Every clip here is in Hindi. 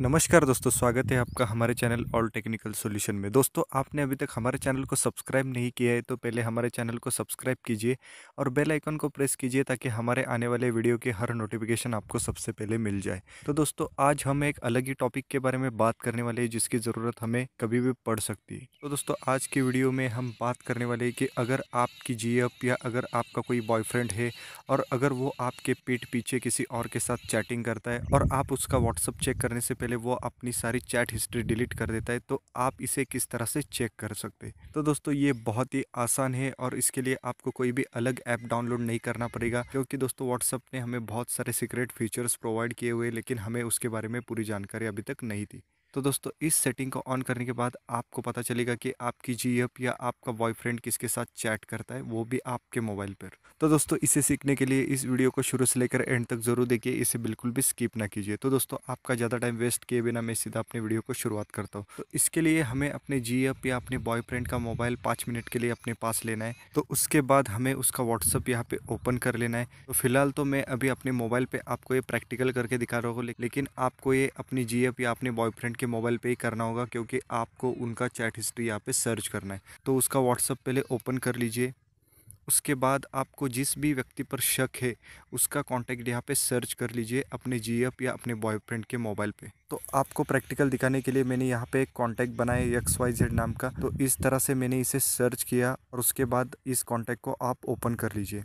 नमस्कार दोस्तों स्वागत है आपका हमारे चैनल ऑल टेक्निकल सॉल्यूशन में दोस्तों आपने अभी तक हमारे चैनल को सब्सक्राइब नहीं किया है तो पहले हमारे चैनल को सब्सक्राइब कीजिए और बेल आइकन को प्रेस कीजिए ताकि हमारे आने वाले वीडियो के हर नोटिफिकेशन आपको सबसे पहले मिल जाए तो दोस्तों आज हम एक अलग ही टॉपिक के बारे में बात करने वाले हैं जिसकी ज़रूरत हमें कभी भी पड़ सकती है तो दोस्तों आज की वीडियो में हम बात करने वाले हैं कि अगर आपकी जी या अगर आपका कोई बॉयफ्रेंड है और अगर वो आपके पीठ पीछे किसी और के साथ चैटिंग करता है और आप उसका व्हाट्सअप चेक करने से पहले वो अपनी सारी चैट हिस्ट्री डिलीट कर देता है तो आप इसे किस तरह से चेक कर सकते हैं तो दोस्तों ये बहुत ही आसान है और इसके लिए आपको कोई भी अलग ऐप डाउनलोड नहीं करना पड़ेगा क्योंकि दोस्तों व्हाट्सअप ने हमें बहुत सारे सीक्रेट फीचर्स प्रोवाइड किए हुए लेकिन हमें उसके बारे में पूरी जानकारी अभी तक नहीं थी तो दोस्तों इस सेटिंग को ऑन करने के बाद आपको पता चलेगा कि आपकी जी या आपका बॉयफ्रेंड किसके साथ चैट करता है वो भी आपके मोबाइल पर तो दोस्तों इसे सीखने के लिए इस वीडियो को शुरू से लेकर एंड तक जरूर देखिए इसे बिल्कुल भी स्किप ना कीजिए तो दोस्तों आपका ज़्यादा टाइम वेस्ट किए बिना मैं सीधा अपने वीडियो को शुरुआत करता हूँ तो इसके लिए हमें अपने जी या अपने बॉयफ्रेंड का मोबाइल पाँच मिनट के लिए अपने पास लेना है तो उसके बाद हमें उसका व्हाट्सअप यहाँ पे ओपन कर लेना है तो फिलहाल तो मैं अभी अपने मोबाइल पर आपको ये प्रैक्टिकल करके दिखा रहा हूँ लेकिन आपको ये अपनी जी या अपने बॉयफ्रेंड आपके मोबाइल पे ही करना होगा क्योंकि आपको उनका चैट हिस्ट्री यहाँ पे सर्च करना है तो उसका व्हाट्सअप पहले ओपन कर लीजिए उसके बाद आपको जिस भी व्यक्ति पर शक है उसका कांटेक्ट यहाँ पे सर्च कर लीजिए अपने जी या अपने बॉयफ्रेंड के मोबाइल पे तो आपको प्रैक्टिकल दिखाने के लिए मैंने यहाँ पे एक कॉन्टैक्ट बनाया एक्स वाई जेड नाम का तो इस तरह से मैंने इसे सर्च किया और उसके बाद इस कॉन्टैक्ट को आप ओपन कर लीजिए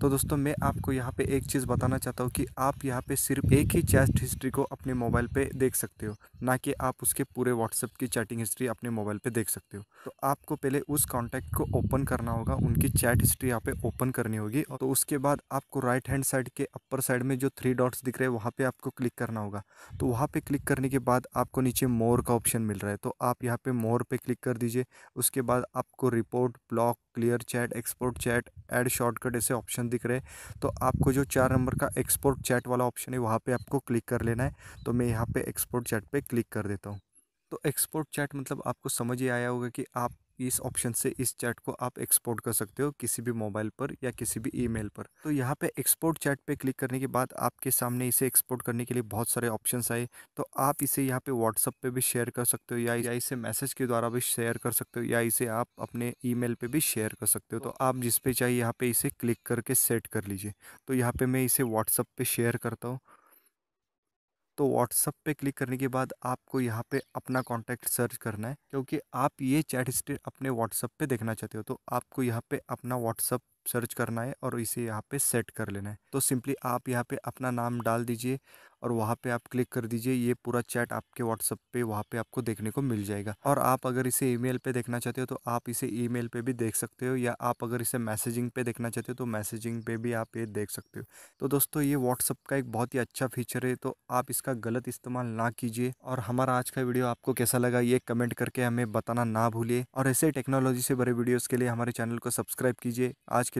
तो दोस्तों मैं आपको यहाँ पे एक चीज़ बताना चाहता हूँ कि आप यहाँ पे सिर्फ एक ही चैट हिस्ट्री को अपने मोबाइल पे देख सकते हो ना कि आप उसके पूरे व्हाट्सएप की चैटिंग हिस्ट्री अपने मोबाइल पे देख सकते हो तो आपको पहले उस कॉन्टैक्ट को ओपन करना होगा उनकी चैट हिस्ट्री यहाँ पे ओपन करनी होगी तो उसके बाद आपको राइट हैंड साइड के अपर साइड में जो थ्री डॉट्स दिख रहे हैं वहाँ पर आपको क्लिक करना होगा तो वहाँ पर क्लिक करने के बाद आपको नीचे मोर का ऑप्शन मिल रहा है तो आप यहाँ पर मोर पर क्लिक कर दीजिए उसके बाद आपको report block clear chat export chat add shortcut ऐसे ऑप्शन दिख रहे हैं तो आपको जो चार नंबर का एक्सपोर्ट चैट वाला ऑप्शन है वहाँ पे आपको क्लिक कर लेना है तो मैं यहाँ पे एक्सपोर्ट चैट पे क्लिक कर देता हूँ तो एक्सपोर्ट चैट मतलब आपको समझ ही आया होगा कि आप इस ऑप्शन से इस चैट को आप एक्सपोर्ट कर सकते हो किसी भी मोबाइल पर या किसी भी ईमेल पर तो यहाँ पे एक्सपोर्ट चैट पे क्लिक करने के बाद आपके सामने इसे एक्सपोर्ट करने के लिए बहुत सारे ऑप्शंस आए तो आप इसे यहाँ पे व्हाट्सअप पे भी शेयर कर सकते हो या इसे मैसेज के द्वारा भी शेयर कर सकते हो या इसे आप अपने ई मेल भी शेयर कर सकते हो तो आप जिस चाहिए यहाँ पर इसे क्लिक करके सेट कर लीजिए तो यहाँ पर मैं इसे व्हाट्सअप पर शेयर करता हूँ तो व्हाट्सअप पे क्लिक करने के बाद आपको यहाँ पे अपना कॉन्टैक्ट सर्च करना है क्योंकि आप ये चैट हिस्ट्री अपने व्हाट्सअप पे देखना चाहते हो तो आपको यहाँ पे अपना व्हाट्सअप सर्च करना है और इसे यहाँ पे सेट कर लेना है तो सिंपली आप यहाँ पे अपना नाम डाल दीजिए और वहाँ पे आप क्लिक कर दीजिए ये पूरा चैट आपके व्हाट्सअप पे वहाँ पे आपको देखने को मिल जाएगा और आप अगर इसे ईमेल पे देखना चाहते हो तो आप इसे ईमेल पे भी देख सकते हो या आप अगर इसे मैसेजिंग पे देखना चाहते हो तो मैसेजिंग पे भी आप ये देख सकते हो तो दोस्तों ये व्हाट्सअप का एक बहुत ही अच्छा फीचर है तो आप इसका गलत इस्तेमाल ना कीजिए और हमारा आज का वीडियो आपको कैसा लगा ये कमेंट करके हमें बताना ना भूलिए और ऐसे टेक्नोलॉजी से भरे वीडियोज़ के लिए हमारे चैनल को सब्सक्राइब कीजिए आज के